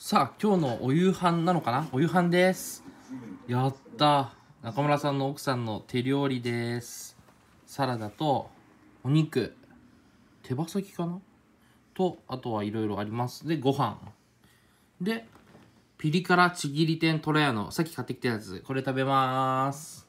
さあ今日のお夕飯なのかなお夕飯ですやった中村さんの奥さんの手料理ですサラダとお肉手羽先かなとあとはいろいろありますでご飯でピリ辛ちぎり天とレやのさっき買ってきたやつこれ食べます